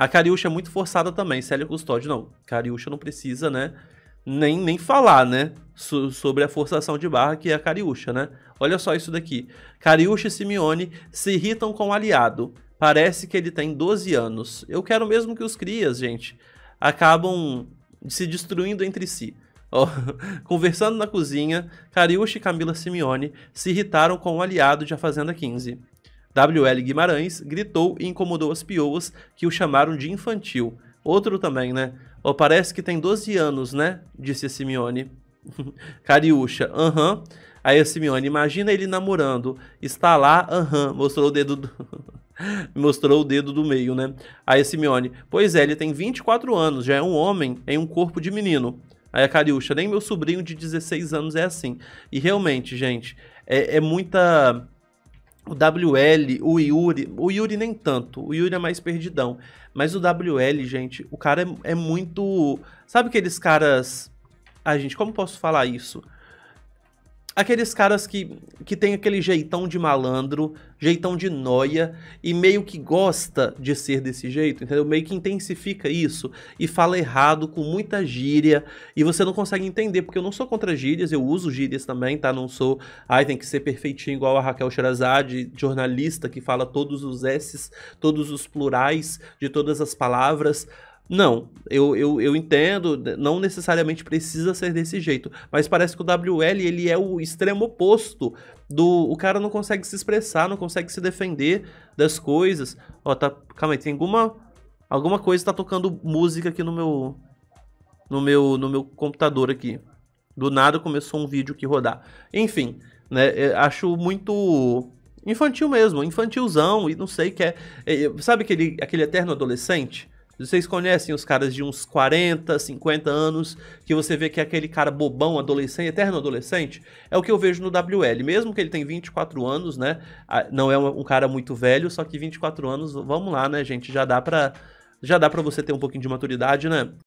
A Cariúcha é muito forçada também, Célia Custódio não. Cariúcha não precisa, né? Nem, nem falar, né? So, sobre a forçação de barra que é a Cariúcha, né? Olha só isso daqui. Cariúcha e Simeone se irritam com o aliado. Parece que ele tem 12 anos. Eu quero mesmo que os crias, gente, acabam se destruindo entre si. Oh, conversando na cozinha, Cariúcha e Camila Simeone se irritaram com o aliado de A Fazenda 15. W.L. Guimarães gritou e incomodou as pioas que o chamaram de infantil. Outro também, né? Oh, parece que tem 12 anos, né? Disse a Simeone. Cariúcha, aham. Uhum. Aí a Simeone, imagina ele namorando. Está lá, aham. Uhum. Mostrou o dedo do... Mostrou o dedo do meio, né? Aí a Simeone, pois é, ele tem 24 anos, já é um homem em um corpo de menino. Aí a Cariúcha, nem meu sobrinho de 16 anos é assim. E realmente, gente, é, é muita o WL, o Yuri, o Yuri nem tanto, o Yuri é mais perdidão, mas o WL, gente, o cara é, é muito, sabe aqueles caras, a gente, como posso falar isso? aqueles caras que, que tem aquele jeitão de malandro, jeitão de noia e meio que gosta de ser desse jeito, entendeu? Meio que intensifica isso e fala errado com muita gíria e você não consegue entender, porque eu não sou contra gírias, eu uso gírias também, tá? Não sou, ai, tem que ser perfeitinho igual a Raquel Sherazade, jornalista que fala todos os S's, todos os plurais de todas as palavras, não, eu, eu, eu entendo, não necessariamente precisa ser desse jeito, mas parece que o WL ele é o extremo oposto do. O cara não consegue se expressar, não consegue se defender das coisas. Ó, tá. Calma aí, tem alguma. Alguma coisa tá tocando música aqui no meu. No meu, no meu computador aqui. Do nada começou um vídeo que rodar. Enfim, né? É, acho muito. Infantil mesmo, infantilzão, e não sei que é. é sabe aquele, aquele eterno adolescente? Vocês conhecem os caras de uns 40, 50 anos, que você vê que é aquele cara bobão, adolescente, eterno adolescente? É o que eu vejo no WL. Mesmo que ele tem 24 anos, né? Ah, não é um cara muito velho, só que 24 anos, vamos lá, né, gente? Já dá pra, já dá pra você ter um pouquinho de maturidade, né?